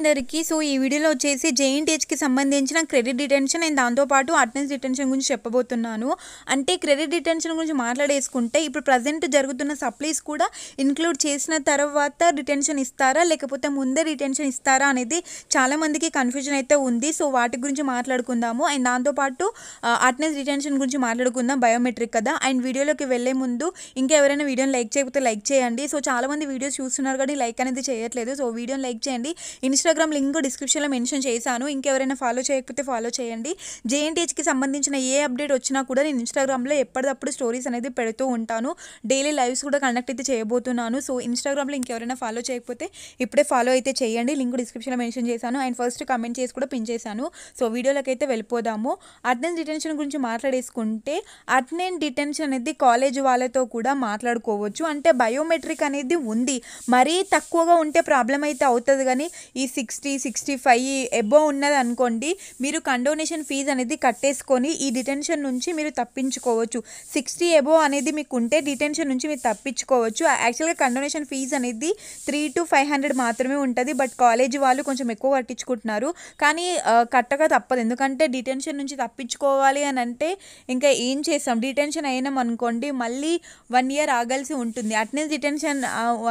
అందరికీ సో ఈ వీడియోలో వచ్చేసి జేఎన్టీహెచ్కి సంబంధించిన క్రెడిట్ డిటెన్షన్ అండ్ దాంతోపాటు అటెండెన్స్ డిటెన్షన్ గురించి చెప్పబోతున్నాను అంటే క్రెడిట్ డిటెన్షన్ గురించి మాట్లాడేసుకుంటే ఇప్పుడు ప్రజెంట్ జరుగుతున్న సప్లీస్ కూడా ఇన్క్లూడ్ చేసిన తర్వాత డిటెన్షన్ ఇస్తారా లేకపోతే ముందే డిటెన్షన్ ఇస్తారా అనేది చాలామందికి కన్ఫ్యూజన్ అయితే ఉంది సో వాటి గురించి మాట్లాడుకుందాము అండ్ దాంతోపాటు అటెండెన్స్ డిటెన్షన్ గురించి మాట్లాడుకుందాం బయోమెట్రిక్ కదా అండ్ వీడియోలోకి వెళ్ళే ముందు ఇంకా ఎవరైనా వీడియోని లైక్ చేయకపోతే లైక్ చేయండి సో చాలామంది వీడియోస్ చూస్తున్నారు కానీ లైక్ అనేది చేయట్లేదు సో వీడియోని లైక్ చేయండి ఇన్స్ ఇన్స్టాగ్రామ్ లింక్ డిస్క్రిప్షన్లో మెన్షన్ చేశాను ఇంకెవరైనా ఫాలో చేయకపోతే ఫాలో చేయండి జేఎన్టీహెచ్కి సంబంధించిన ఏ అప్డేట్ వచ్చినా కూడా నేను ఇన్స్టాగ్రామ్లో ఎప్పటికప్పుడు స్టోరీస్ అనేది పెడుతూ ఉంటాను డైలీ లైవ్స్ కూడా కండక్ట్ అయితే చేయబోతున్నాను సో ఇన్స్టాగ్రామ్లో ఇంకెవరైనా ఫాలో చేయకపోతే ఇప్పుడే ఫాలో అయితే చేయండి లింక్ డిస్క్రిప్షన్లో మెన్షన్ చేశాను అండ్ ఫస్ట్ కమెంట్ చేసి కూడా పిన్ చేశాను సో వీడియోలోకి అయితే వెళ్ళిపోదాము అటెండెన్స్ డిటెన్షన్ గురించి మాట్లాడేసుకుంటే అటెండెన్స్ డిటెన్షన్ అనేది కాలేజ్ వాళ్ళతో కూడా మాట్లాడుకోవచ్చు అంటే బయోమెట్రిక్ అనేది ఉంది మరీ తక్కువగా ఉంటే ప్రాబ్లం అయితే అవుతుంది కానీ ఈ సిక్స్టీ సిక్స్టీ ఫైవ్ ఎబో ఉన్నది అనుకోండి మీరు కండోనేషన్ ఫీజు అనేది కట్టేసుకొని ఈ డిటెన్షన్ నుంచి మీరు తప్పించుకోవచ్చు సిక్స్టీ ఎబో అనేది మీకు ఉంటే డిటెన్షన్ నుంచి మీరు తప్పించుకోవచ్చు యాక్చువల్గా కండోనేషన్ ఫీజు అనేది త్రీ టు ఫైవ్ హండ్రెడ్ మాత్రమే ఉంటుంది బట్ కాలేజీ వాళ్ళు కొంచెం ఎక్కువ కట్టించుకుంటున్నారు కానీ కట్టక తప్పదు ఎందుకంటే డిటెన్షన్ నుంచి తప్పించుకోవాలి అని అంటే ఇంకా ఏం చేస్తాం డిటెన్షన్ అయినాం అనుకోండి మళ్ళీ వన్ ఇయర్ ఆగాల్సి ఉంటుంది అట్నే డిటెన్షన్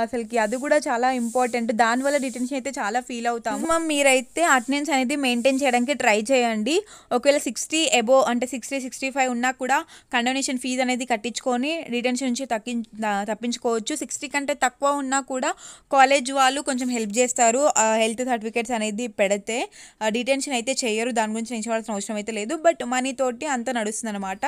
అసలుకి అది కూడా చాలా ఇంపార్టెంట్ దానివల్ల డిటెన్షన్ అయితే చాలా ఫీల్ అవుతుంది అవుతాము మమ్ మీరైతే అటెండెన్స్ అనేది మెయింటైన్ చేయడానికి ట్రై చేయండి ఒకవేళ సిక్స్టీ అబో అంటే సిక్స్టీ సిక్స్టీ ఫైవ్ ఉన్నా కూడా కండోనేషన్ ఫీజ్ అనేది కట్టించుకొని రిటర్న్స్ నుంచి తగ్గి తప్పించుకోవచ్చు సిక్స్టీ కంటే తక్కువ ఉన్నా కూడా కాలేజ్ వాళ్ళు కొంచెం హెల్ప్ చేస్తారు హెల్త్ సర్టిఫికేట్స్ అనేది పెడితే డిటెన్షన్ అయితే చేయరు దాని గురించి నేర్చుకోవాల్సిన అవసరం అయితే లేదు బట్ మనీ తోటి అంత నడుస్తుంది అనమాట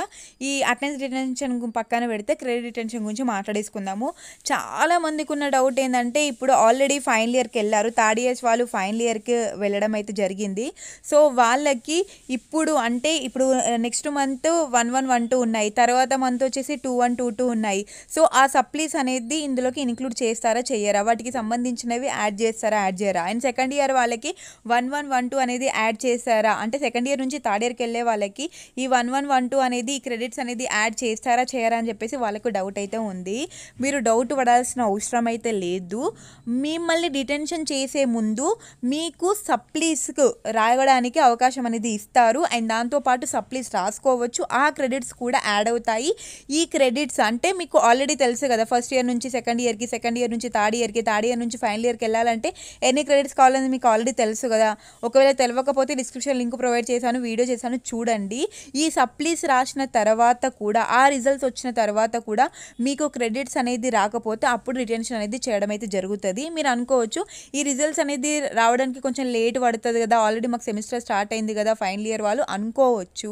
ఈ అటెండెన్స్ డిటెన్షన్ పక్కన పెడితే క్రెడిట్ డిటెన్షన్ గురించి మాట్లాడేసుకుందాము చాలా మందికి ఉన్న డౌట్ ఏంటంటే ఇప్పుడు ఆల్రెడీ ఫైనల్ ఇయర్కి వెళ్ళారు థర్డ్ ఇయర్స్ వాళ్ళు ఫైనల్ ఇయర్కి వెళ్ళడం అయితే జరిగింది సో వాళ్ళకి ఇప్పుడు అంటే ఇప్పుడు next month one one one two ఉన్నాయి తర్వాత మంత్ వచ్చేసి టూ వన్ టూ టూ ఉన్నాయి సో ఆ సప్లీస్ అనేది ఇందులోకి ఇన్క్లూడ్ చేస్తారా చేయరా వాటికి సంబంధించినవి యాడ్ చేస్తారా యాడ్ చేయరా అండ్ సెకండ్ ఇయర్ వాళ్ళకి వన్ వన్ వన్ టూ అనేది యాడ్ చేస్తారా అంటే సెకండ్ ఇయర్ నుంచి థర్డ్ ఇయర్కి వెళ్ళే వాళ్ళకి ఈ వన్ వన్ వన్ టూ అనేది క్రెడిట్స్ అనేది యాడ్ చేస్తారా చేయరా అని చెప్పేసి వాళ్ళకు డౌట్ అయితే ఉంది మీరు డౌట్ పడాల్సిన అవసరం అయితే లేదు మిమ్మల్ని డిటెన్షన్ చేసే ముందు మీకు సప్లీస్కు రాయడానికి అవకాశం అనేది ఇస్తారు అండ్ దాంతోపాటు సప్లీస్ రాసుకోవచ్చు ఆ క్రెడిట్స్ కూడా యాడ్ అవుతాయి ఈ క్రెడిట్స్ అంటే మీకు ఆల్రెడీ తెలుసు కదా ఫస్ట్ ఇయర్ నుంచి సెకండ్ ఇయర్కి సెకండ్ ఇయర్ నుంచి థర్డ్ ఇయర్కి థర్డ్ ఇయర్ నుంచి ఫైనల్ ఇయర్కి వెళ్ళాలంటే ఎన్ని క్రెడిట్స్ కావాలని మీకు ఆల్రెడీ తెలుసు కదా ఒకవేళ తెలియకపోతే డిస్క్రిప్షన్ లింక్ ప్రొవైడ్ చేశాను వీడియో చేశాను చూడండి ఈ సప్లీస్ రాసిన తర్వాత కూడా ఆ రిజల్ట్స్ వచ్చిన తర్వాత కూడా మీకు క్రెడిట్స్ అనేది రాకపోతే అప్పుడు రిటెన్షన్ అనేది చేయడం అయితే జరుగుతుంది మీరు అనుకోవచ్చు ఈ రిజల్ట్స్ అనేది రావడానికి కొంచెం లేట్ పడుతుంది కదా ఆల్రెడీ మాకు సెమిస్టర్ స్టార్ట్ అయింది కదా ఫైనల్ ఇయర్ వాళ్ళు అనుకోవచ్చు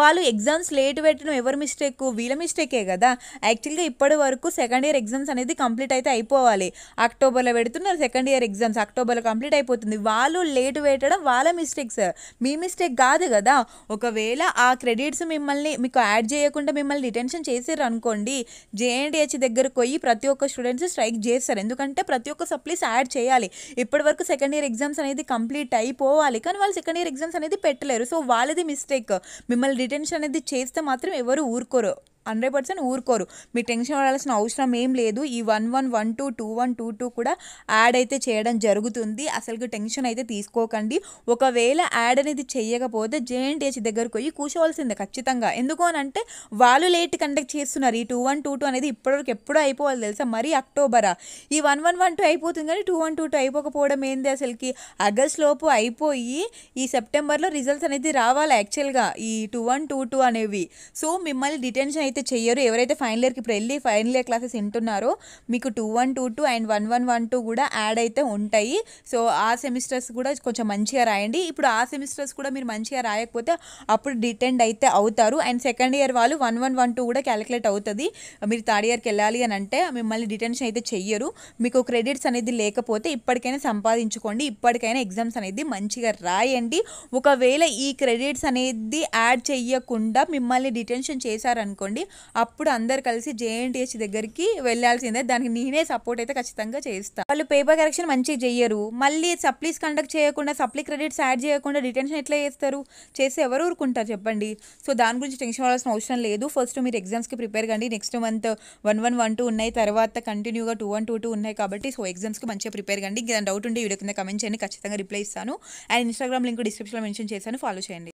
వాళ్ళు ఎగ్జామ్స్ లేట్ పెట్టడం ఎవరి మిస్టేక్ వీళ్ళ మిస్టేకే కదా యాక్చువల్గా ఇప్పటి వరకు సెకండ్ ఇయర్ ఎగ్జామ్స్ అనేది కంప్లీట్ అయితే అయిపోవాలి అక్టోబర్లో పెడుతున్నారు సెకండ్ ఇయర్ ఎగ్జామ్స్ అక్టోబర్లో కంప్లీట్ అయిపోతుంది వాళ్ళు లేట్ పెట్టడం వాళ్ళ మిస్టేక్స్ మీ మిస్టేక్ కాదు కదా ఒకవేళ ఆ క్రెడిట్స్ మిమ్మల్ని మీకు యాడ్ చేయకుండా మిమ్మల్ని డిటెన్షన్ చేసారు అనుకోండి జేఎన్డిహెచ్ దగ్గరకు పోయి ప్రతి ఒక్క స్టూడెంట్స్ స్ట్రైక్ చేస్తారు ఎందుకంటే ప్రతి ఒక్క సప్లీస్ యాడ్ చేయాలి ఇప్పటి వరకు సెకండ్ ఇయర్ ఎగ్జామ్స్ అనేది కంప్లీట్ అయిపోవాలి కానీ వాళ్ళు సెకండ్ ఇయర్ ఎగ్జామ్స్ అనేది పెట్టలేరు సో వాళ్ళది మిస్టేక్ మిమ్మల్ని డిటెన్షన్ అనేది చేస్తే మాత్రం ఎవరు ఊరుకోరు హండ్రెడ్ పర్సెంట్ ఊరుకోరు మీరు టెన్షన్ పడాల్సిన అవసరం ఏం లేదు ఈ one one one two two one two two కూడా యాడ్ అయితే చేయడం జరుగుతుంది అసలు టెన్షన్ అయితే తీసుకోకండి ఒకవేళ యాడ్ అనేది చేయకపోతే జేఎన్టీహెచ్ దగ్గరకు పోయి కూర్చోవలసిందే ఖచ్చితంగా ఎందుకు అని అంటే వాళ్ళు లేట్ కండక్ట్ చేస్తున్నారు ఈ టూ వన్ టూ టూ అనేది ఇప్పటివరకు ఎప్పుడో అయిపోవాలి తెలుసా మరీ అక్టోబరా ఈ వన్ వన్ వన్ టూ అయిపోతుంది కానీ టూ వన్ టూ టూ అయిపోకపోవడం ఏంది అసలుకి ఆగస్ట్ లోపు అయిపోయి ఈ సెప్టెంబర్లో రిజల్ట్స్ అనేది రావాలి యాక్చువల్గా ఈ టూ వన్ టూ టూ అనేవి సో మిమ్మల్ని డిటెన్షన్ అయితే చెయ్యరు ఎవరైతే ఫైనల్ ఇయర్కి ఇప్పుడు వెళ్ళి ఫైనల్ ఇయర్ క్లాసెస్ వింటున్నారో మీకు two one two two and one one one two కూడా యాడ్ అయితే ఉంటాయి సో ఆ సెమిస్టర్స్ కూడా కొంచెం మంచిగా రాయండి ఇప్పుడు ఆ సెమిస్టర్స్ కూడా మీరు మంచిగా రాయకపోతే అప్పుడు డిటెండ్ అయితే అవుతారు అండ్ సెకండ్ ఇయర్ వాళ్ళు వన్ వన్ వన్ టూ కూడా క్యాలిక్యులేట్ అవుతుంది మీరు థర్డ్ ఇయర్కి వెళ్ళాలి అని అంటే మిమ్మల్ని డిటెన్షన్ అయితే చెయ్యరు మీకు క్రెడిట్స్ అనేది లేకపోతే ఇప్పటికైనా సంపాదించుకోండి ఇప్పటికైనా ఎగ్జామ్స్ అనేది మంచిగా రాయండి ఒకవేళ ఈ క్రెడిట్స్ అనేది యాడ్ చెయ్యకుండా మిమ్మల్ని డిటెన్షన్ చేశారనుకోండి ఉండాలి అప్పుడు అందరు కలిసి జేఎన్టీహెచ్ దగ్గరికి వెళ్ళాల్సిందే దానికి నేనే సపోర్ట్ అయితే ఖచ్చితంగా చేస్తాను వాళ్ళు పేపర్ కరెక్షన్ మంచిగా చెయ్యరు మళ్ళీ సప్లీస్ కండక్ట్ చేయకుండా సప్లీ క్రెడిట్స్ యాడ్ చేయకుండా డిటెన్షన్ ఎట్లా చేస్తారు చేసి ఎవరు ఊరుకుంటారు చెప్పండి సో దాని గురించి టెన్షన్ అవ్వాల్సిన అవసరం లేదు ఫస్ట్ మీరు ఎగ్జామ్స్కి ప్రిపేర్ కండి next month one one one two ఉన్నాయి తర్వాత కంటిన్యూగా టూ వన్ టూ టూ ఉన్నాయి కాబట్టి సో ఎగ్జామ్స్కి మంచిగా ప్రిపేర్ కండి డౌట్ ఉంటే వీడియో కింద కమెంట్ చేయండి ఖచ్చితంగా రిప్లై ఇస్తాను అండ్ ఇన్స్టాగ్రామ్ లింక్ డిస్క్రిప్షన్లో మెన్షన్ చేశాను ఫాలో చేయండి